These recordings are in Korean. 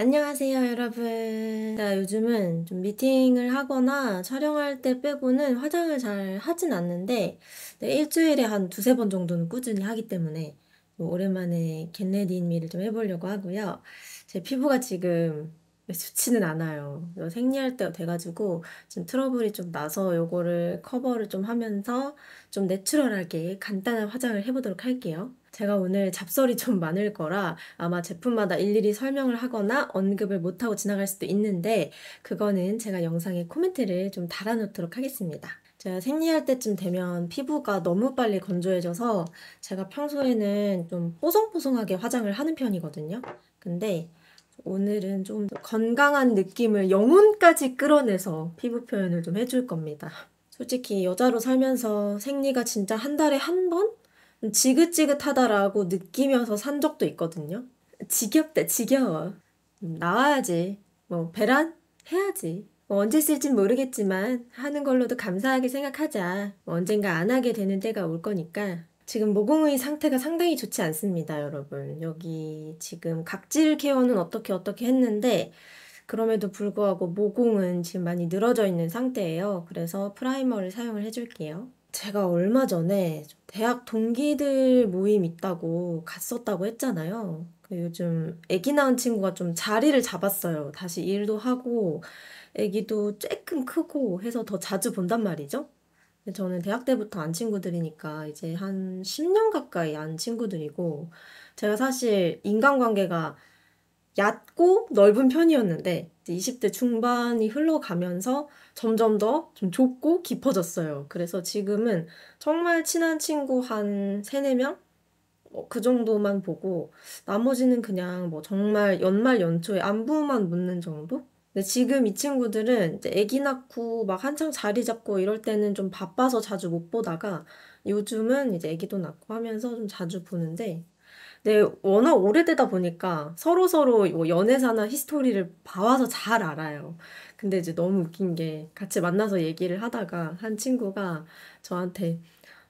안녕하세요 여러분 제가 요즘은 좀 미팅을 하거나 촬영할 때 빼고는 화장을 잘 하진 않는데 네, 일주일에 한 두세 번 정도는 꾸준히 하기 때문에 뭐 오랜만에 겟레디인미를 좀 해보려고 하고요 제 피부가 지금 좋지는 않아요 생리할 때 돼가지고 지금 트러블이 좀 나서 요거를 커버를 좀 하면서 좀 내추럴하게 간단한 화장을 해보도록 할게요 제가 오늘 잡설이 좀 많을 거라 아마 제품마다 일일이 설명을 하거나 언급을 못하고 지나갈 수도 있는데 그거는 제가 영상에 코멘트를 좀 달아놓도록 하겠습니다. 제가 생리할 때쯤 되면 피부가 너무 빨리 건조해져서 제가 평소에는 좀 뽀송뽀송하게 화장을 하는 편이거든요. 근데 오늘은 좀 건강한 느낌을 영혼까지 끌어내서 피부 표현을 좀 해줄 겁니다. 솔직히 여자로 살면서 생리가 진짜 한 달에 한 번? 지긋지긋하다라고 느끼면서 산 적도 있거든요. 지겹다, 지겨워. 나와야지. 뭐, 배란? 해야지. 뭐 언제 쓸진 모르겠지만 하는 걸로도 감사하게 생각하자. 뭐 언젠가 안 하게 되는 때가 올 거니까. 지금 모공의 상태가 상당히 좋지 않습니다, 여러분. 여기 지금 각질 케어는 어떻게 어떻게 했는데 그럼에도 불구하고 모공은 지금 많이 늘어져 있는 상태예요. 그래서 프라이머를 사용을 해줄게요. 제가 얼마 전에 대학 동기들 모임 있다고 갔었다고 했잖아요. 요즘 아기 낳은 친구가 좀 자리를 잡았어요. 다시 일도 하고 아기도 조금 크고 해서 더 자주 본단 말이죠. 저는 대학 때부터 안 친구들이니까 이제 한 10년 가까이 안 친구들이고 제가 사실 인간관계가 얕고 넓은 편이었는데 20대 중반이 흘러가면서 점점 더 좀 좁고 깊어졌어요. 그래서 지금은 정말 친한 친구 한 3, 4명? 뭐그 정도만 보고 나머지는 그냥 뭐 정말 연말 연초에 안부만 묻는 정도? 근데 지금 이 친구들은 이제 애기 낳고 막 한창 자리 잡고 이럴 때는 좀 바빠서 자주 못 보다가 요즘은 이제 애기도 낳고 하면서 좀 자주 보는데 네, 워낙 오래되다 보니까 서로서로 뭐 연애사나 히스토리를 봐와서 잘 알아요. 근데 이제 너무 웃긴 게 같이 만나서 얘기를 하다가 한 친구가 저한테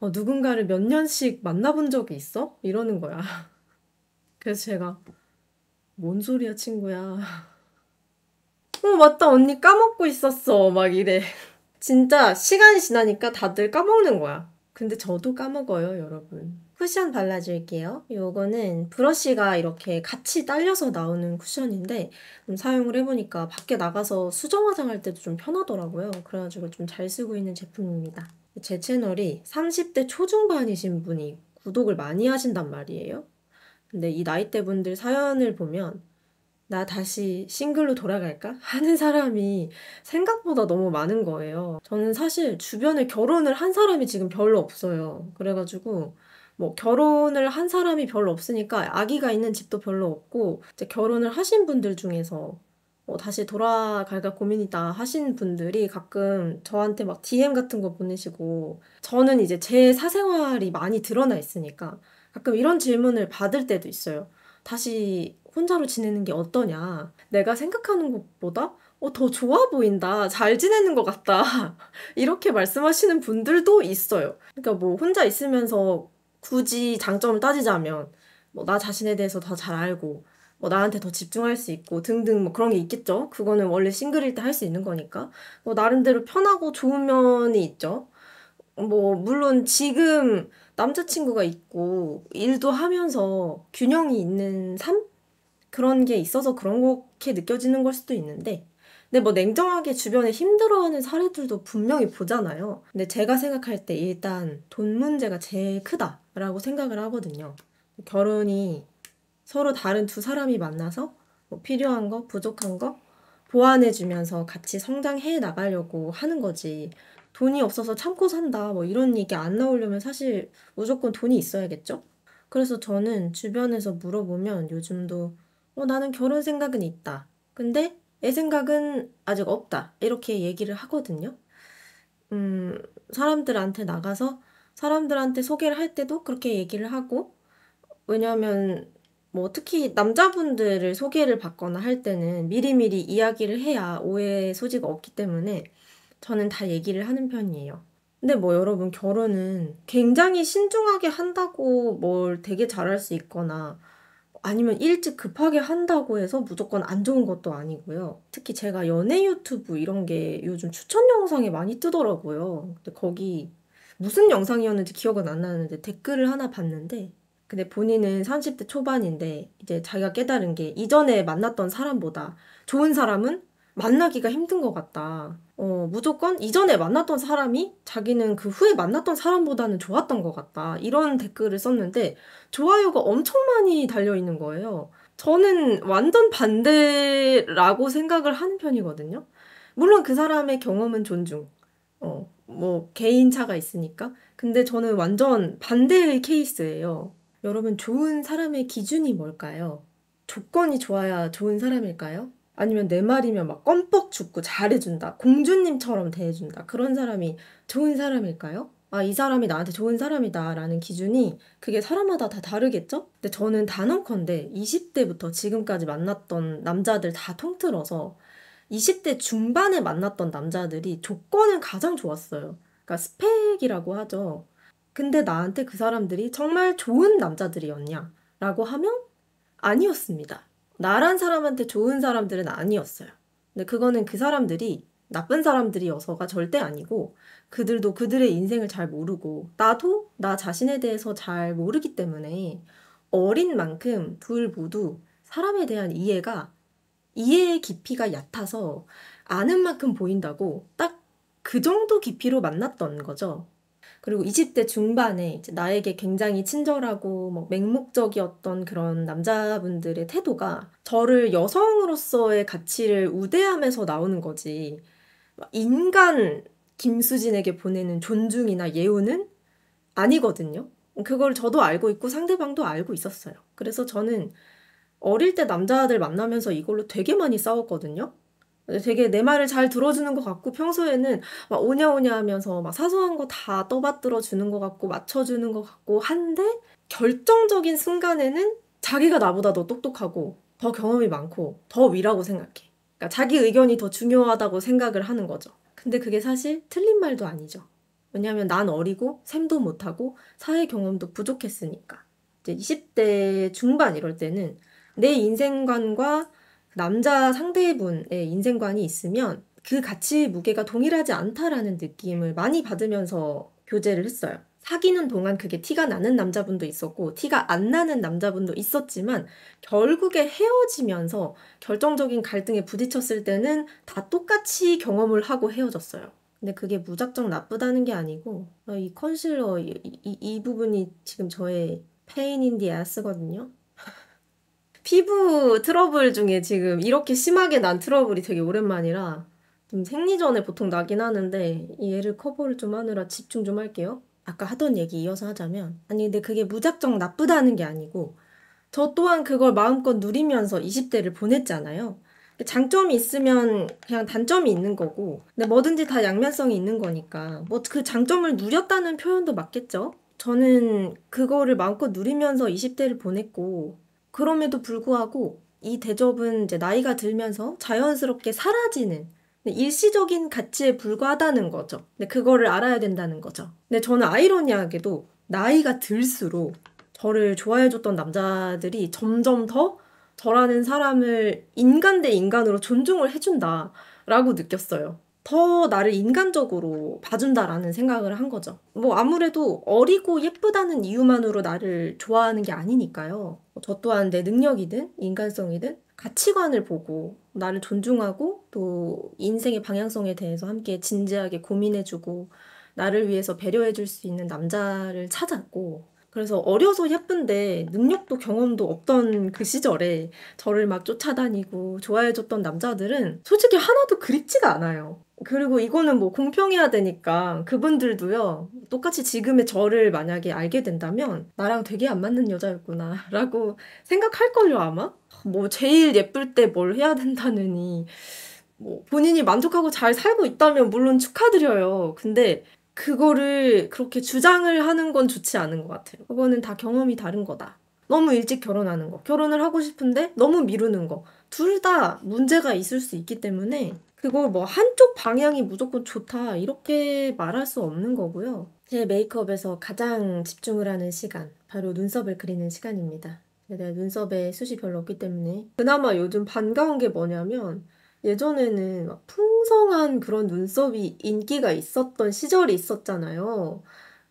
어, 누군가를 몇 년씩 만나본 적이 있어? 이러는 거야. 그래서 제가 뭔 소리야, 친구야. 어, 맞다, 언니 까먹고 있었어. 막 이래. 진짜 시간이 지나니까 다들 까먹는 거야. 근데 저도 까먹어요, 여러분. 쿠션 발라줄게요. 요거는 브러쉬가 이렇게 같이 딸려서 나오는 쿠션인데 사용을 해보니까 밖에 나가서 수정 화장할 때도 좀 편하더라고요. 그래가지고 좀 잘 쓰고 있는 제품입니다. 제 채널이 30대 초중반이신 분이 구독을 많이 하신단 말이에요. 근데 이 나이대 분들 사연을 보면 나 다시 싱글로 돌아갈까? 하는 사람이 생각보다 너무 많은 거예요. 저는 사실 주변에 결혼을 한 사람이 지금 별로 없어요. 그래가지고 뭐 결혼을 한 사람이 별로 없으니까 아기가 있는 집도 별로 없고 이제 결혼을 하신 분들 중에서 뭐 다시 돌아갈까 고민이다 하신 분들이 가끔 저한테 막 DM 같은 거 보내시고 저는 이제 제 사생활이 많이 드러나 있으니까 가끔 이런 질문을 받을 때도 있어요. 다시 혼자로 지내는 게 어떠냐. 내가 생각하는 것보다 어, 더 좋아 보인다. 잘 지내는 것 같다. 이렇게 말씀하시는 분들도 있어요. 그러니까 뭐 혼자 있으면서 굳이 장점을 따지자면 뭐 나 자신에 대해서 더 잘 알고 뭐 나한테 더 집중할 수 있고 등등 뭐 그런 게 있겠죠. 그거는 원래 싱글일 때 할 수 있는 거니까. 뭐 나름대로 편하고 좋은 면이 있죠. 뭐 물론 지금 남자친구가 있고 일도 하면서 균형이 있는 삶 그런 게 있어서 그런 게 느껴지는 걸 수도 있는데 근데 뭐 냉정하게 주변에 힘들어하는 사례들도 분명히 보잖아요. 근데 제가 생각할 때 일단 돈 문제가 제일 크다라고 생각을 하거든요. 결혼이 서로 다른 두 사람이 만나서 뭐 필요한 거, 부족한 거 보완해주면서 같이 성장해 나가려고 하는 거지. 돈이 없어서 참고 산다 뭐 이런 얘기 안 나오려면 사실 무조건 돈이 있어야겠죠? 그래서 저는 주변에서 물어보면 요즘도 어, 나는 결혼 생각은 있다. 근데 애 생각은 아직 없다. 이렇게 얘기를 하거든요. 음, 사람들한테 나가서 사람들한테 소개를 할 때도 그렇게 얘기를 하고, 왜냐면, 뭐, 특히 남자분들을 소개를 받거나 할 때는 미리미리 이야기를 해야 오해의 소지가 없기 때문에 저는 다 얘기를 하는 편이에요. 근데 뭐 여러분 결혼은 굉장히 신중하게 한다고 뭘 되게 잘할 수 있거나 아니면 일찍 급하게 한다고 해서 무조건 안 좋은 것도 아니고요. 특히 제가 연애 유튜브 이런 게 요즘 추천 영상에 많이 뜨더라고요. 근데 거기 무슨 영상이었는지 기억은 안 나는데 댓글을 하나 봤는데 근데 본인은 30대 초반인데 이제 자기가 깨달은 게 이전에 만났던 사람보다 좋은 사람은 만나기가 힘든 것 같다. 어, 무조건 이전에 만났던 사람이 자기는 그 후에 만났던 사람보다는 좋았던 것 같다. 이런 댓글을 썼는데 좋아요가 엄청 많이 달려있는 거예요. 저는 완전 반대라고 생각을 하는 편이거든요. 물론 그 사람의 경험은 존중. 어, 뭐, 개인차가 있으니까. 근데 저는 완전 반대의 케이스예요. 여러분, 좋은 사람의 기준이 뭘까요? 조건이 좋아야 좋은 사람일까요? 아니면 내 말이면 막 껌뻑 죽고 잘해준다. 공주님처럼 대해준다. 그런 사람이 좋은 사람일까요? 아, 이 사람이 나한테 좋은 사람이다 라는 기준이 그게 사람마다 다 다르겠죠? 근데 저는 단언컨대 20대부터 지금까지 만났던 남자들 다 통틀어서 20대 중반에 만났던 남자들이 조건은 가장 좋았어요. 그러니까 스펙이라고 하죠. 근데 나한테 그 사람들이 정말 좋은 남자들이었냐? 라고 하면 아니었습니다. 나란 사람한테 좋은 사람들은 아니었어요. 근데 그거는 그 사람들이 나쁜 사람들이어서가 절대 아니고 그들도 그들의 인생을 잘 모르고 나도 나 자신에 대해서 잘 모르기 때문에 어린 만큼 둘 모두 사람에 대한 이해가 이해의 깊이가 얕아서 아는 만큼 보인다고 딱 그 정도 깊이로 만났던 거죠. 그리고 20대 중반에 이제 나에게 굉장히 친절하고 뭐 맹목적이었던 그런 남자분들의 태도가 저를 여성으로서의 가치를 우대하면서 나오는 거지. 인간 김수진에게 보내는 존중이나 예우는 아니거든요. 그걸 저도 알고 있고 상대방도 알고 있었어요. 그래서 저는 어릴 때 남자들 만나면서 이걸로 되게 많이 싸웠거든요. 되게 내 말을 잘 들어주는 것 같고 평소에는 막 오냐오냐 하면서 막 사소한 거 다 떠받들어 주는 것 같고 맞춰주는 것 같고 한데 결정적인 순간에는 자기가 나보다 더 똑똑하고 더 경험이 많고 더 위라고 생각해. 그러니까 자기 의견이 더 중요하다고 생각을 하는 거죠. 근데 그게 사실 틀린 말도 아니죠. 왜냐하면 난 어리고 샘도 못하고 사회 경험도 부족했으니까. 이제 20대 중반 이럴 때는 내 인생관과 남자 상대분의 인생관이 있으면 그 가치 무게가 동일하지 않다라는 느낌을 많이 받으면서 교제를 했어요. 사귀는 동안 그게 티가 나는 남자분도 있었고 티가 안 나는 남자분도 있었지만 결국에 헤어지면서 결정적인 갈등에 부딪혔을 때는 다 똑같이 경험을 하고 헤어졌어요. 근데 그게 무작정 나쁘다는 게 아니고 어, 이 컨실러 이, 이, 이 부분이 지금 저의 페인 인디 아스거든요. 피부 트러블 중에 지금 이렇게 심하게 난 트러블이 되게 오랜만이라 좀 생리전에 보통 나긴 하는데 얘를 커버를 좀 하느라 집중 좀 할게요. 아까 하던 얘기 이어서 하자면 아니 근데 그게 무작정 나쁘다는 게 아니고 저 또한 그걸 마음껏 누리면서 20대를 보냈잖아요. 장점이 있으면 그냥 단점이 있는 거고 근데 뭐든지 다 양면성이 있는 거니까 뭐 그 장점을 누렸다는 표현도 맞겠죠? 저는 그거를 마음껏 누리면서 20대를 보냈고 그럼에도 불구하고 이 대접은 이제 나이가 들면서 자연스럽게 사라지는 네, 일시적인 가치에 불과하다는 거죠. 근데 네, 그거를 알아야 된다는 거죠. 근데 네, 저는 아이러니하게도 나이가 들수록 저를 좋아해줬던 남자들이 점점 더 저라는 사람을 인간 대 인간으로 존중을 해준다라고 느꼈어요. 더 나를 인간적으로 봐준다라는 생각을 한 거죠. 뭐 아무래도 어리고 예쁘다는 이유만으로 나를 좋아하는 게 아니니까요. 뭐 저 또한 내 능력이든 인간성이든 가치관을 보고 나를 존중하고 또 인생의 방향성에 대해서 함께 진지하게 고민해주고 나를 위해서 배려해줄 수 있는 남자를 찾았고 그래서 어려서 예쁜데 능력도 경험도 없던 그 시절에 저를 막 쫓아다니고 좋아해줬던 남자들은 솔직히 하나도 그립지가 않아요. 그리고 이거는 뭐 공평해야 되니까 그분들도요 똑같이 지금의 저를 만약에 알게 된다면 나랑 되게 안 맞는 여자였구나라고 생각할걸요 아마 뭐 제일 예쁠 때 뭘 해야 된다느니 뭐 본인이 만족하고 잘 살고 있다면 물론 축하드려요 근데 그거를 그렇게 주장을 하는 건 좋지 않은 것 같아요 그거는 다 경험이 다른 거다 너무 일찍 결혼하는 거 결혼을 하고 싶은데 너무 미루는 거 둘 다 문제가 있을 수 있기 때문에 그거 뭐 한쪽 방향이 무조건 좋다 이렇게 말할 수 없는 거고요. 제 메이크업에서 가장 집중을 하는 시간 바로 눈썹을 그리는 시간입니다. 내가 눈썹에 숱이 별로 없기 때문에 그나마 요즘 반가운 게 뭐냐면 예전에는 풍성한 그런 눈썹이 인기가 있었던 시절이 있었잖아요.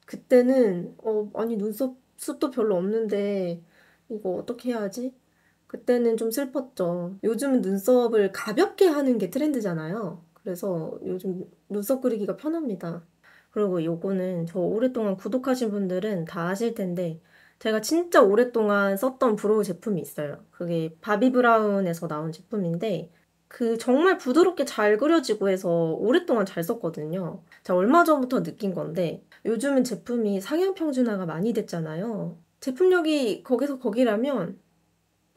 그때는 어 아니 눈썹 숱도 별로 없는데 이거 어떻게 해야지? 그때는 좀 슬펐죠. 요즘은 눈썹을 가볍게 하는 게 트렌드잖아요. 그래서 요즘 눈썹 그리기가 편합니다. 그리고 요거는 저 오랫동안 구독하신 분들은 다 아실 텐데 제가 진짜 오랫동안 썼던 브로우 제품이 있어요. 그게 바비 브라운에서 나온 제품인데 그 정말 부드럽게 잘 그려지고 해서 오랫동안 잘 썼거든요. 제가 얼마 전부터 느낀 건데 요즘은 제품이 상향 평준화가 많이 됐잖아요. 제품력이 거기서 거기라면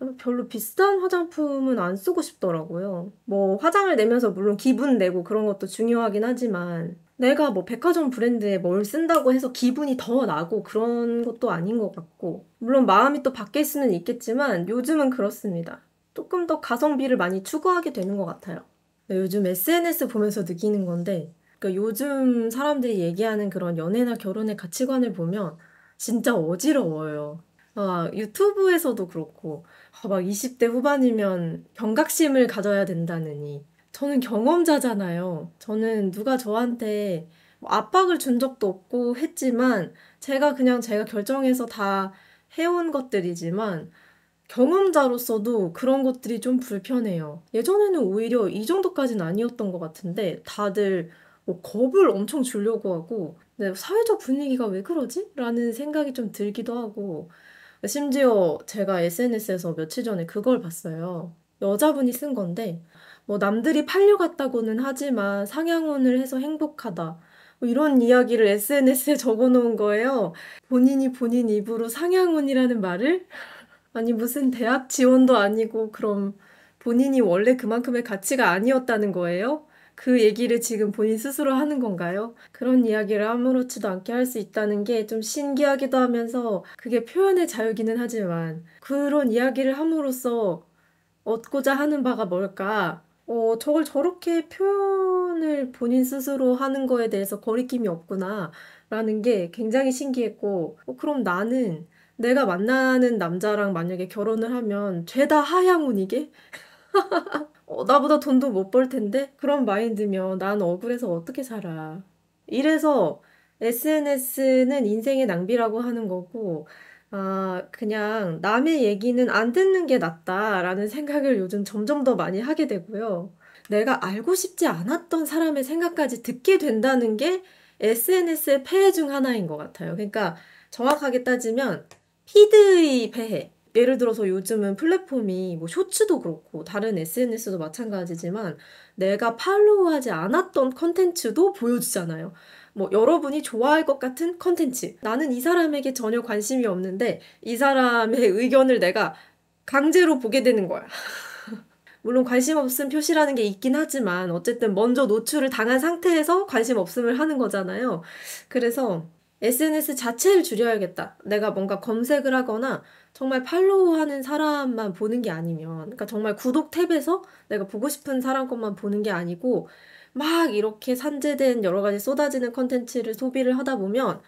어, 별로 비싼 화장품은 안 쓰고 싶더라고요. 뭐 화장을 내면서 물론 기분 내고 그런 것도 중요하긴 하지만 내가 뭐 백화점 브랜드에 뭘 쓴다고 해서 기분이 더 나고 그런 것도 아닌 것 같고 물론 마음이 또 바뀔 수는 있겠지만 요즘은 그렇습니다. 조금 더 가성비를 많이 추구하게 되는 것 같아요. 네, 요즘 SNS 보면서 느끼는 건데 그러니까 요즘 사람들이 얘기하는 그런 연애나 결혼의 가치관을 보면 진짜 어지러워요. 막 아, 유튜브에서도 그렇고 아, 막 20대 후반이면 경각심을 가져야 된다느니 저는 경험자잖아요. 저는 누가 저한테 뭐 압박을 준 적도 없고 했지만 제가 그냥 제가 결정해서 다 해온 것들이지만 경험자로서도 그런 것들이 좀 불편해요. 예전에는 오히려 이 정도까지는 아니었던 것 같은데 다들 뭐 겁을 엄청 주려고 하고 네, 사회적 분위기가 왜 그러지? 라는 생각이 좀 들기도 하고 심지어 제가 SNS에서 며칠 전에 그걸 봤어요. 여자분이 쓴 건데, 뭐 남들이 팔려갔다고는 하지만 상향혼을 해서 행복하다. 뭐 이런 이야기를 SNS에 적어 놓은 거예요. 본인이 본인 입으로 상향혼이라는 말을? 아니, 무슨 대학 지원도 아니고, 그럼 본인이 원래 그만큼의 가치가 아니었다는 거예요? 그 얘기를 지금 본인 스스로 하는 건가요? 그런 이야기를 아무렇지도 않게 할 수 있다는 게 좀 신기하기도 하면서 그게 표현의 자유기는 하지만 그런 이야기를 함으로써 얻고자 하는 바가 뭘까? 어, 저걸 저렇게 표현을 본인 스스로 하는 거에 대해서 거리낌이 없구나. 라는 게 굉장히 신기했고, 어, 그럼 나는 내가 만나는 남자랑 만약에 결혼을 하면 죄다 하향운이게? 어, 나보다 돈도 못 벌 텐데 그런 마인드면 난 억울해서 어떻게 살아. 이래서 SNS는 인생의 낭비라고 하는 거고 아, 그냥 남의 얘기는 안 듣는 게 낫다라는 생각을 요즘 점점 더 많이 하게 되고요. 내가 알고 싶지 않았던 사람의 생각까지 듣게 된다는 게 SNS의 폐해 중 하나인 것 같아요. 그러니까 정확하게 따지면 피드의 폐해. 예를 들어서 요즘은 플랫폼이 뭐 쇼츠도 그렇고 다른 SNS도 마찬가지지만 내가 팔로우하지 않았던 컨텐츠도 보여주잖아요. 뭐 여러분이 좋아할 것 같은 컨텐츠. 나는 이 사람에게 전혀 관심이 없는데 이 사람의 의견을 내가 강제로 보게 되는 거야. 물론 관심 없음 표시라는 게 있긴 하지만 어쨌든 먼저 노출을 당한 상태에서 관심 없음을 하는 거잖아요. 그래서 SNS 자체를 줄여야겠다. 내가 뭔가 검색을 하거나 정말 팔로우하는 사람만 보는 게 아니면 그러니까 정말 구독 탭에서 내가 보고 싶은 사람 것만 보는 게 아니고 막 이렇게 산재된 여러 가지 쏟아지는 컨텐츠를 소비를 하다 보면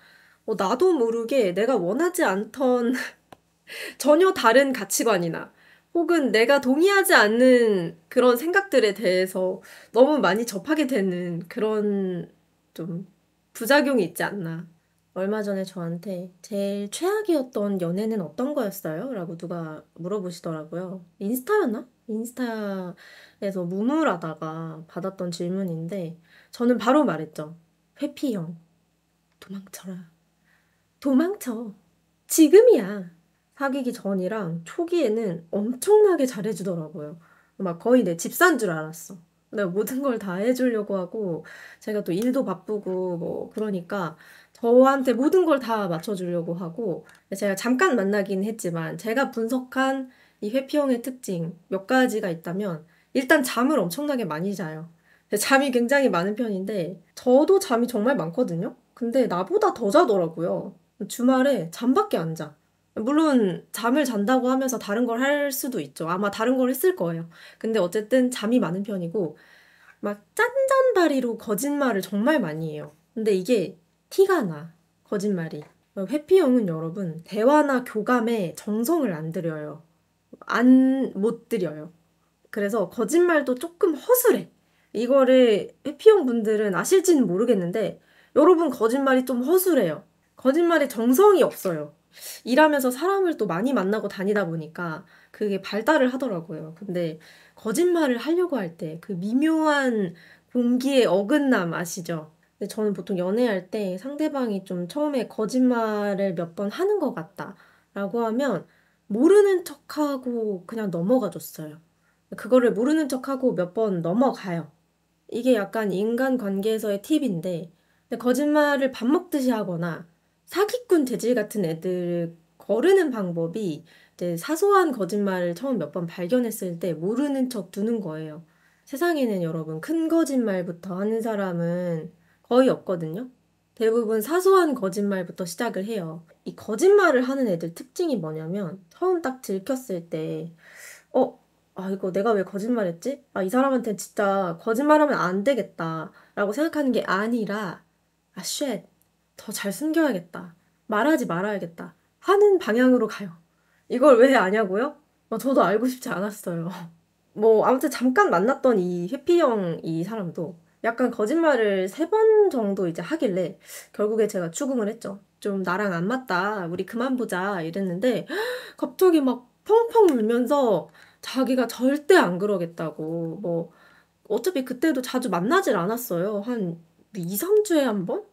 어, 나도 모르게 내가 원하지 않던 전혀 다른 가치관이나 혹은 내가 동의하지 않는 그런 생각들에 대해서 너무 많이 접하게 되는 그런 좀 부작용이 있지 않나 얼마 전에 저한테 제일 최악이었던 연애는 어떤 거였어요? 라고 누가 물어보시더라고요. 인스타였나? 인스타에서 무물하다가 받았던 질문인데 저는 바로 말했죠. 회피형. 도망쳐라. 도망쳐. 지금이야. 사귀기 전이랑 초기에는 엄청나게 잘해주더라고요. 막 거의 내 집사인 줄 알았어. 내가 모든 걸 다 해주려고 하고 제가 또 일도 바쁘고 뭐 그러니까 저한테 모든 걸 다 맞춰주려고 하고 제가 잠깐 만나긴 했지만 제가 분석한 이 회피형의 특징 몇 가지가 있다면 일단 잠을 엄청나게 많이 자요. 잠이 굉장히 많은 편인데 저도 잠이 정말 많거든요. 근데 나보다 더 자더라고요. 주말에 잠밖에 안 자. 물론 잠을 잔다고 하면서 다른 걸 할 수도 있죠. 아마 다른 걸 했을 거예요. 근데 어쨌든 잠이 많은 편이고 막짠잔바리로 거짓말을 정말 많이 해요. 근데 이게 티가 나. 거짓말이. 회피형은 여러분, 대화나 교감에 정성을 안 들여요. 안, 못 들여요. 그래서 거짓말도 조금 허술해. 이거를 회피형 분들은 아실지는 모르겠는데, 여러분 거짓말이 좀 허술해요. 거짓말에 정성이 없어요. 일하면서 사람을 또 많이 만나고 다니다 보니까 그게 발달을 하더라고요. 근데 거짓말을 하려고 할 때 그 미묘한 공기의 어긋남 아시죠? 근데 저는 보통 연애할 때 상대방이 좀 처음에 거짓말을 몇 번 하는 것 같다라고 하면 모르는 척하고 그냥 넘어가 줬어요. 그거를 모르는 척하고 몇 번 넘어가요. 이게 약간 인간 관계에서의 팁인데 거짓말을 밥 먹듯이 하거나 사기꾼 재질 같은 애들 거르는 방법이 이제 사소한 거짓말을 처음 몇 번 발견했을 때 모르는 척 두는 거예요. 세상에는 여러분 큰 거짓말부터 하는 사람은 거의 없거든요. 대부분 사소한 거짓말부터 시작을 해요. 이 거짓말을 하는 애들 특징이 뭐냐면 처음 딱 들켰을 때 어? 아 이거 내가 왜 거짓말했지? 아 이 사람한테 진짜 거짓말하면 안 되겠다 라고 생각하는 게 아니라 아 쉣, 더 잘 숨겨야겠다 말하지 말아야겠다 하는 방향으로 가요. 이걸 왜 아냐고요? 아, 저도 알고 싶지 않았어요. 뭐 아무튼 잠깐 만났던 이 해피형 이 사람도 약간 거짓말을 세 번 정도 이제 하길래 결국에 제가 추궁을 했죠. 좀 나랑 안 맞다. 우리 그만 보자. 이랬는데 갑자기 막 펑펑 울면서 자기가 절대 안 그러겠다고 뭐 어차피 그때도 자주 만나질 않았어요. 한 2, 3주에 한 번?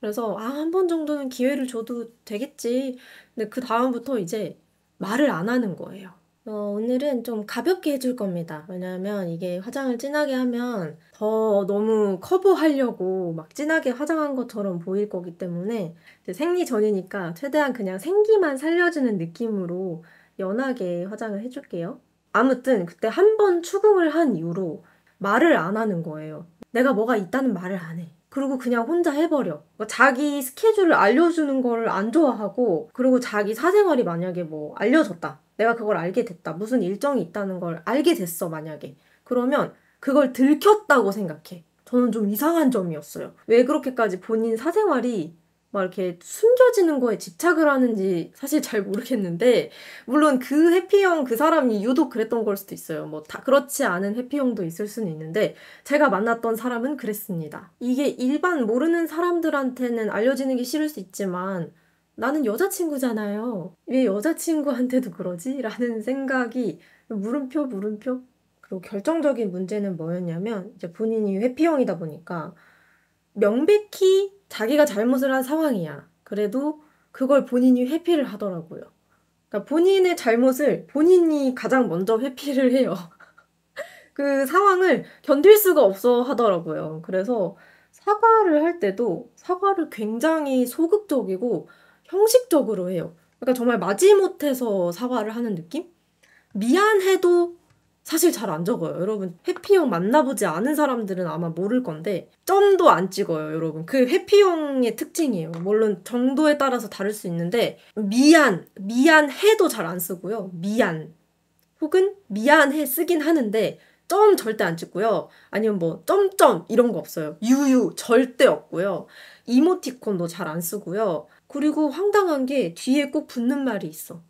그래서 아, 한 번 정도는 기회를 줘도 되겠지. 근데 그 다음부터 이제 말을 안 하는 거예요. 어, 오늘은 좀 가볍게 해줄 겁니다. 왜냐하면 이게 화장을 진하게 하면 더 너무 커버하려고 막 진하게 화장한 것처럼 보일 거기 때문에 생리 전이니까 최대한 그냥 생기만 살려주는 느낌으로 연하게 화장을 해줄게요. 아무튼 그때 한 번 추궁을 한 이후로 말을 안 하는 거예요. 내가 뭐가 있다는 말을 안 해. 그리고 그냥 혼자 해버려. 그러니까 자기 스케줄을 알려주는 거를 안 좋아하고, 그리고 자기 사생활이 만약에 뭐알려졌다 내가 그걸 알게 됐다. 무슨 일정이 있다는 걸 알게 됐어, 만약에. 그러면 그걸 들켰다고 생각해. 저는 좀 이상한 점이었어요. 왜 그렇게까지 본인 사생활이 막 이렇게 숨겨지는 거에 집착을 하는지 사실 잘 모르겠는데 물론 그 해피형 그 사람이 유독 그랬던 걸 수도 있어요. 뭐 다 그렇지 않은 해피형도 있을 수는 있는데 제가 만났던 사람은 그랬습니다. 이게 일반 모르는 사람들한테는 알려지는 게 싫을 수 있지만 나는 여자친구잖아요. 왜 여자친구한테도 그러지? 라는 생각이 물음표, 물음표. 그리고 결정적인 문제는 뭐였냐면, 이제 본인이 회피형이다 보니까, 명백히 자기가 잘못을 한 상황이야. 그래도 그걸 본인이 회피를 하더라고요. 그러니까 본인의 잘못을 본인이 가장 먼저 회피를 해요. 그 상황을 견딜 수가 없어 하더라고요. 그래서 사과를 할 때도 사과를 굉장히 소극적이고 형식적으로 해요. 그러니까 정말 마지못해서 사과를 하는 느낌? 미안해도 사실 잘 안 적어요. 여러분, 해피형 만나보지 않은 사람들은 아마 모를 건데, 점도 안 찍어요, 여러분. 그해피형의 특징이에요. 물론 정도에 따라서 다를 수 있는데, 미안, 미안해도 잘 안 쓰고요. 미안. 혹은 미안해 쓰긴 하는데, 점 절대 안 찍고요. 아니면 뭐, 점점 이런 거 없어요. 유유 절대 없고요. 이모티콘도 잘 안 쓰고요. 그리고 황당한 게 뒤에 꼭 붙는 말이 있어.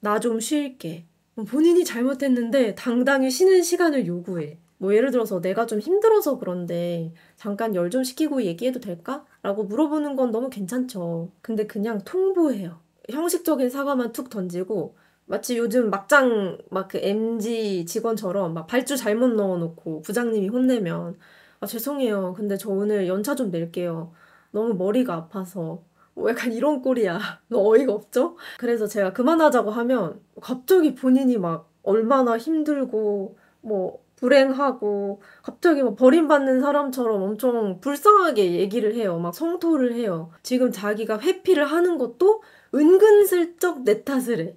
나 좀 쉴게. 본인이 잘못했는데 당당히 쉬는 시간을 요구해. 뭐 예를 들어서 내가 좀 힘들어서 그런데 잠깐 열 좀 식히고 얘기해도 될까? 라고 물어보는 건 너무 괜찮죠. 근데 그냥 통보해요. 형식적인 사과만 툭 던지고 마치 요즘 막장 막 그 MG 직원처럼 막 발주 잘못 넣어놓고 부장님이 혼내면 아 죄송해요. 근데 저 오늘 연차 좀 낼게요. 너무 머리가 아파서 뭐 약간 이런 꼴이야. 너 어이가 없죠? 그래서 제가 그만하자고 하면 갑자기 본인이 막 얼마나 힘들고 뭐 불행하고 갑자기 막 버림받는 사람처럼 엄청 불쌍하게 얘기를 해요. 막 성토를 해요. 지금 자기가 회피를 하는 것도 은근슬쩍 내 탓을 해.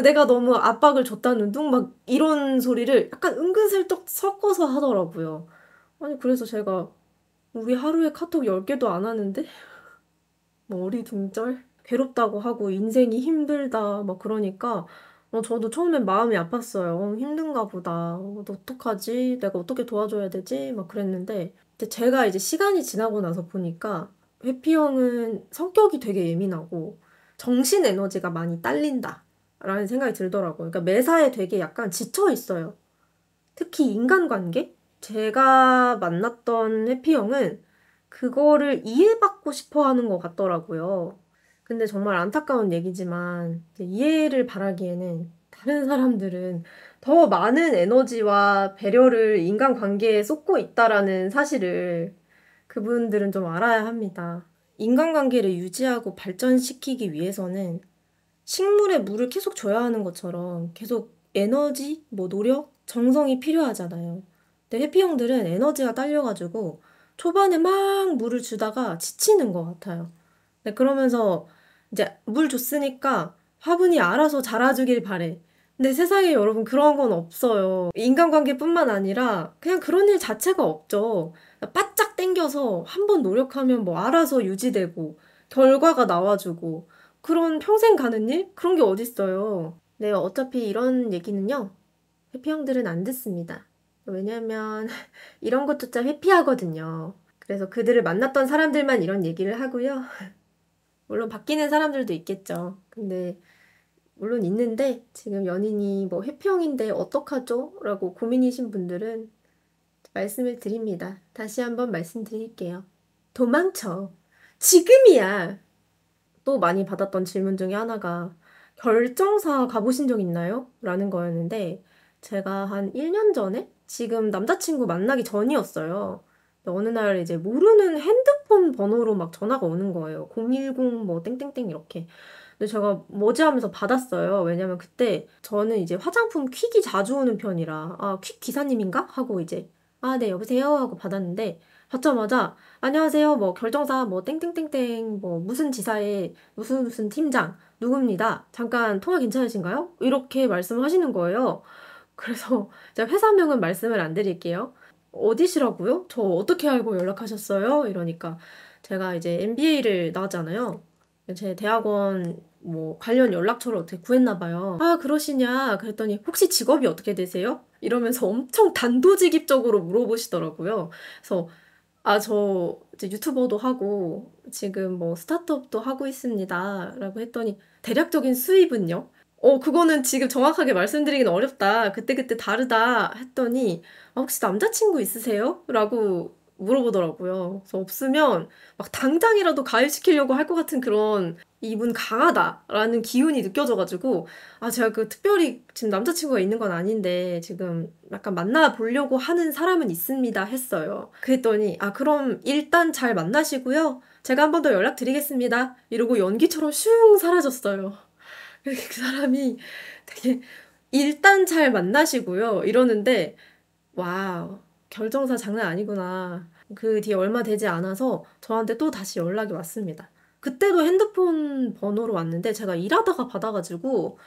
내가 너무 압박을 줬다는 둥 막 이런 소리를 약간 은근슬쩍 섞어서 하더라고요. 아니 그래서 제가 우리 하루에 카톡 10개도 안 하는데 머리둥절 뭐 괴롭다고 하고 인생이 힘들다 막 뭐 그러니까 어, 저도 처음엔 마음이 아팠어요. 어, 힘든가 보다. 어, 어떡하지? 내가 어떻게 도와줘야 되지? 막 그랬는데 제가 이제 시간이 지나고 나서 보니까 회피 형은 성격이 되게 예민하고 정신 에너지가 많이 딸린다. 라는 생각이 들더라고요. 그러니까 매사에 되게 약간 지쳐 있어요. 특히 인간관계? 제가 만났던 해피 형은 그거를 이해받고 싶어 하는 것 같더라고요. 근데 정말 안타까운 얘기지만 이해를 바라기에는 다른 사람들은 더 많은 에너지와 배려를 인간관계에 쏟고 있다라는 사실을 그분들은 좀 알아야 합니다. 인간관계를 유지하고 발전시키기 위해서는 식물에 물을 계속 줘야 하는 것처럼 계속 에너지, 뭐 노력, 정성이 필요하잖아요. 근데 해피형들은 에너지가 딸려가지고 초반에 막 물을 주다가 지치는 것 같아요. 네, 그러면서 이제 물 줬으니까 화분이 알아서 자라주길 바래. 근데 세상에 여러분 그런 건 없어요. 인간관계뿐만 아니라 그냥 그런 일 자체가 없죠. 바짝 땡겨서 한 번 노력하면 뭐 알아서 유지되고 결과가 나와주고 그런 평생 가는 일? 그런 게 어딨어요. 네, 어차피 이런 얘기는요. 해피형들은 안 듣습니다. 왜냐면 이런 것조차 회피하거든요. 그래서 그들을 만났던 사람들만 이런 얘기를 하고요. 물론 바뀌는 사람들도 있겠죠. 근데 물론 있는데 지금 연인이 뭐 회평인데 어떡하죠? 라고 고민이신 분들은 말씀을 드립니다. 다시 한번 말씀드릴게요. 도망쳐. 지금이야. 또 많이 받았던 질문 중에 하나가 결정사 가보신 적 있나요? 라는 거였는데 제가 한 1년 전에 지금 남자친구 만나기 전이었어요. 어느 날 이제 모르는 핸드폰 번호로 막 전화가 오는 거예요. 010 뭐 땡땡땡 이렇게. 근데 제가 뭐지 하면서 받았어요. 왜냐면 그때 저는 이제 화장품 퀵이 자주 오는 편이라 아, 퀵 기사님인가 하고 이제 아, 네, 여보세요 하고 받았는데 받자마자 안녕하세요. 뭐 결정사 뭐 땡땡땡땡 뭐 무슨 지사의 무슨 무슨 팀장 누굽니다. 잠깐 통화 괜찮으신가요? 이렇게 말씀하시는 거예요. 그래서 제가 회사명은 말씀을 안 드릴게요. 어디시라고요? 저 어떻게 알고 연락하셨어요? 이러니까 제가 이제 MBA를 나잖아요제 대학원 뭐 관련 연락처를 어떻게 구했나 봐요. 아 그러시냐 그랬더니 혹시 직업이 어떻게 되세요? 이러면서 엄청 단도직입적으로 물어보시더라고요. 그래서 아저 이제 유튜버도 하고 지금 뭐 스타트업도 하고 있습니다라고 했더니 대략적인 수입은요? 어, 그거는 지금 정확하게 말씀드리긴 어렵다. 그때그때 다르다. 했더니, 아, 혹시 남자친구 있으세요? 라고 물어보더라고요. 그래서 없으면 막 당장이라도 가입시키려고 할 것 같은 그런 이분 강하다라는 기운이 느껴져가지고, 아, 제가 그 특별히 지금 남자친구가 있는 건 아닌데, 지금 약간 만나보려고 하는 사람은 있습니다. 했어요. 그랬더니, 아, 그럼 일단 잘 만나시고요. 제가 한 번 더 연락드리겠습니다. 이러고 연기처럼 슝 사라졌어요. 이렇게 그 사람이 되게 일단 잘 만나시고요. 이러는데 와 결정사 장난 아니구나. 그 뒤에 얼마 되지 않아서 저한테 또 다시 연락이 왔습니다. 그때도 핸드폰 번호로 왔는데 제가 일하다가 받아가지고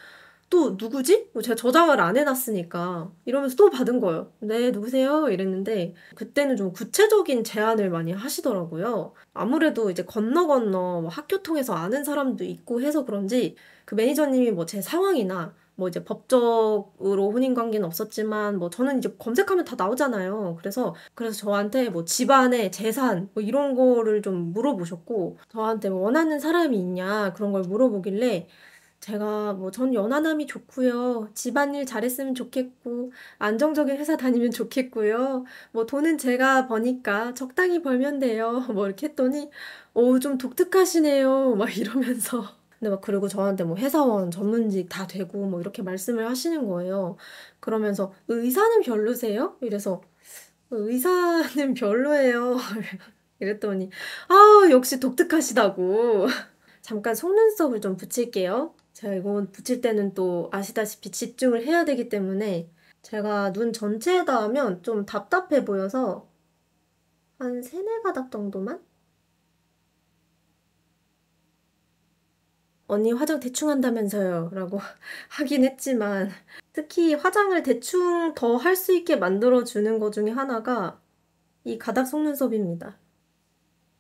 또 누구지? 뭐 제가 저장을 안 해놨으니까 이러면서 또 받은 거예요. 네 누구세요? 이랬는데 그때는 좀 구체적인 제안을 많이 하시더라고요. 아무래도 이제 건너 건너 뭐 학교 통해서 아는 사람도 있고 해서 그런지 그 매니저님이 뭐 제 상황이나 뭐 이제 법적으로 혼인 관계는 없었지만 뭐 저는 이제 검색하면 다 나오잖아요. 그래서 그래서 저한테 뭐 집안의 재산 뭐 이런 거를 좀 물어보셨고 저한테 뭐 원하는 사람이 있냐 그런 걸 물어보길래 제가 뭐 전 연하남이 좋고요. 집안일 잘했으면 좋겠고 안정적인 회사 다니면 좋겠고요. 뭐 돈은 제가 버니까 적당히 벌면 돼요. 뭐 이렇게 했더니 어우 좀 독특하시네요. 막 이러면서 근데 막 그리고 저한테 뭐 회사원, 전문직 다 되고 뭐 이렇게 말씀을 하시는 거예요. 그러면서 의사는 별로세요? 이래서 의사는 별로예요. 이랬더니 아 역시 독특하시다고. 잠깐 속눈썹을 좀 붙일게요. 제가 이건 붙일 때는 또 아시다시피 집중을 해야 되기 때문에 제가 눈 전체에다 하면 좀 답답해 보여서 한 세네 가닥 정도만 언니 화장 대충 한다면서요 라고 하긴 했지만 특히 화장을 대충 더 할 수 있게 만들어주는 것 중에 하나가 이 가닥 속눈썹입니다.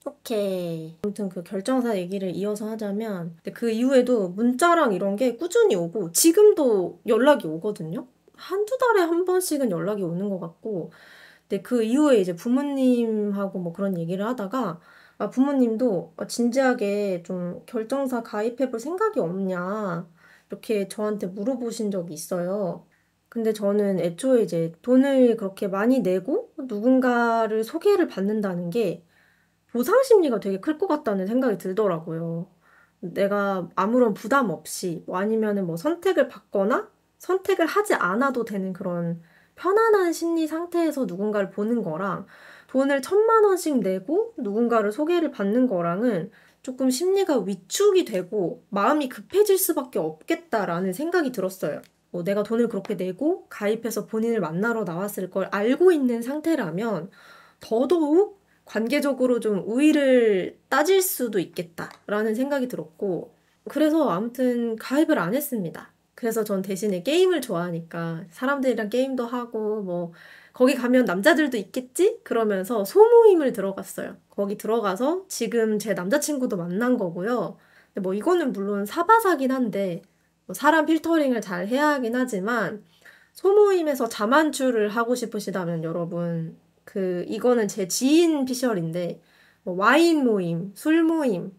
오케이. 아무튼 그 결정사 얘기를 이어서 하자면 그 이후에도 문자랑 이런 게 꾸준히 오고 지금도 연락이 오거든요. 한두 달에 한 번씩은 연락이 오는 것 같고 근데 그 이후에 이제 부모님하고 뭐 그런 얘기를 하다가 아, 부모님도 어, 진지하게 좀 결정사 가입해볼 생각이 없냐 이렇게 저한테 물어보신 적이 있어요. 근데 저는 애초에 이제 돈을 그렇게 많이 내고 누군가를 소개를 받는다는 게 보상 심리가 되게 클 것 같다는 생각이 들더라고요. 내가 아무런 부담 없이 뭐아니면뭐 선택을 받거나 선택을 하지 않아도 되는 그런 편안한 심리 상태에서 누군가를 보는 거랑 돈을 천만 원씩 내고 누군가를 소개를 받는 거랑은 조금 심리가 위축이 되고 마음이 급해질 수밖에 없겠다라는 생각이 들었어요. 뭐 내가 돈을 그렇게 내고 가입해서 본인을 만나러 나왔을 걸 알고 있는 상태라면 더더욱 관계적으로 좀 우위를 따질 수도 있겠다라는 생각이 들었고 그래서 아무튼 가입을 안 했습니다. 그래서 전 대신에 게임을 좋아하니까 사람들이랑 게임도 하고 뭐 거기 가면 남자들도 있겠지? 그러면서 소모임을 들어갔어요. 거기 들어가서 지금 제 남자친구도 만난 거고요. 근데 뭐 이거는 물론 사바사긴 한데 뭐 사람 필터링을 잘 해야 하긴 하지만 소모임에서 자만추를 하고 싶으시다면 여러분 그 이거는 제 지인 피셜인데 뭐 와인 모임, 술 모임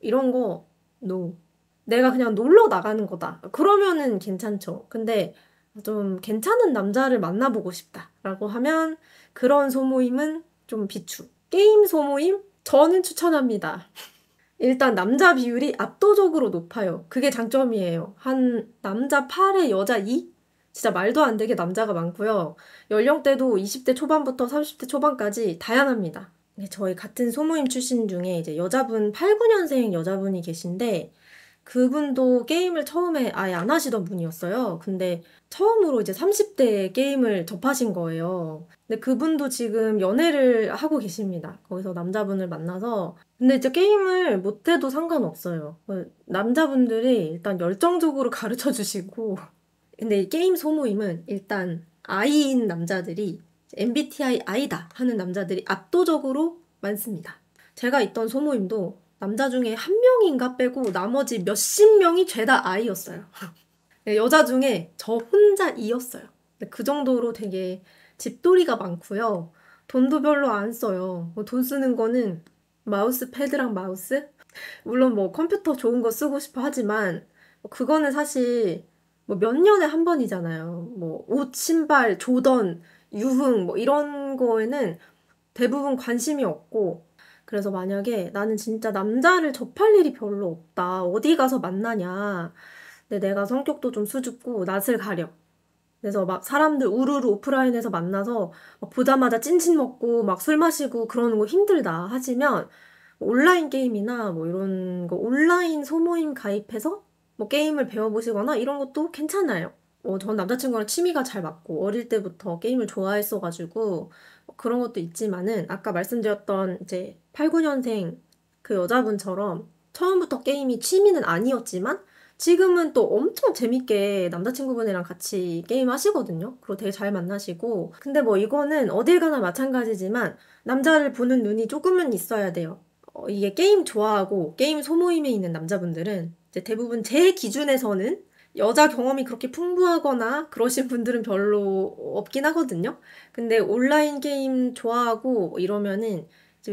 이런 거 노. No. 내가 그냥 놀러 나가는 거다. 그러면은 괜찮죠. 근데 좀 괜찮은 남자를 만나보고 싶다라고 하면 그런 소모임은 좀 비추. 게임 소모임? 저는 추천합니다. 일단 남자 비율이 압도적으로 높아요. 그게 장점이에요. 한 남자 8에 여자 2? 진짜 말도 안 되게 남자가 많고요. 연령대도 20대 초반부터 30대 초반까지 다양합니다. 네, 저희 같은 소모임 출신 중에 이제 여자분 8, 9년생 여자분이 계신데 그분도 게임을 처음에 아예 안 하시던 분이었어요. 근데 처음으로 이제 30대에 게임을 접하신 거예요. 근데 그분도 지금 연애를 하고 계십니다. 거기서 남자분을 만나서. 근데 이제 게임을 못해도 상관없어요. 어, 남자분들이 일단 열정적으로 가르쳐 주시고. 근데 게임 소모임은 일단 아이인 남자들이 MBTI 아이다 하는 남자들이 압도적으로 많습니다. 제가 있던 소모임도 남자 중에 한 명인가 빼고 나머지 몇십 명이 죄다 아이였어요. 네, 여자 중에 저 혼자 이었어요그 정도로 되게 집돌이가 많고요. 돈도 별로 안 써요. 뭐 돈 쓰는 거는 마우스 패드랑 마우스? 물론 뭐 컴퓨터 좋은 거 쓰고 싶어 하지만 뭐 그거는 사실 뭐 몇 년에 한 번이잖아요. 뭐 옷, 신발, 조던, 유흥 뭐 이런 거에는 대부분 관심이 없고 그래서 만약에 나는 진짜 남자를 접할 일이 별로 없다. 어디 가서 만나냐. 근데 내가 성격도 좀 수줍고 낯을 가려. 그래서 막 사람들 우르르 오프라인에서 만나서 보자마자 찐친 먹고 막 술 마시고 그러는 거 힘들다 하시면 뭐 온라인 게임이나 뭐 이런 거 온라인 소모임 가입해서 뭐 게임을 배워보시거나 이런 것도 괜찮아요. 어, 전 남자친구랑 취미가 잘 맞고 어릴 때부터 게임을 좋아했어가지고 그런 것도 있지만은 아까 말씀드렸던 이제 8, 9년생 그 여자분처럼 처음부터 게임이 취미는 아니었지만 지금은 또 엄청 재밌게 남자친구분이랑 같이 게임 하시거든요. 그리고 되게 잘 만나시고. 근데 뭐 이거는 어딜 가나 마찬가지지만 남자를 보는 눈이 조금은 있어야 돼요. 어, 이게 게임 좋아하고 게임 소모임에 있는 남자분들은 대부분 제 기준에서는 여자 경험이 그렇게 풍부하거나 그러신 분들은 별로 없긴 하거든요. 근데 온라인 게임 좋아하고 이러면은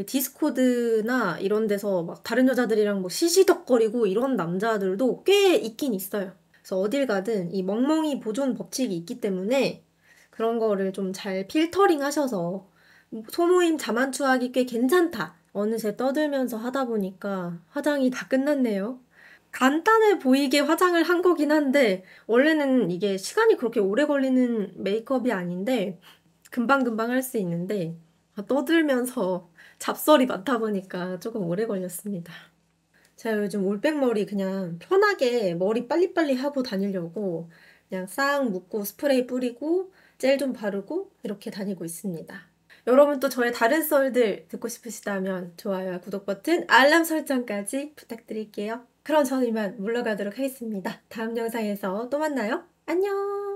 디스코드나 이런 데서 막 다른 여자들이랑 뭐 시시덕거리고 이런 남자들도 꽤 있긴 있어요. 그래서 어딜 가든 이 멍멍이 보존 법칙이 있기 때문에 그런 거를 좀 잘 필터링 하셔서 소모임 자만추하기 꽤 괜찮다. 어느새 떠들면서 하다 보니까 화장이 다 끝났네요. 간단해 보이게 화장을 한 거긴 한데 원래는 이게 시간이 그렇게 오래 걸리는 메이크업이 아닌데 금방금방 할 수 있는데 아, 떠들면서 잡설이 많다 보니까 조금 오래 걸렸습니다. 제가 요즘 올백머리 그냥 편하게 머리 빨리빨리 하고 다니려고 그냥 싹 묶고 스프레이 뿌리고 젤 좀 바르고 이렇게 다니고 있습니다. 여러분 또 저의 다른 썰들 듣고 싶으시다면 좋아요와 구독 버튼, 알람 설정까지 부탁드릴게요. 그럼 저는 이만 물러가도록 하겠습니다. 다음 영상에서 또 만나요. 안녕!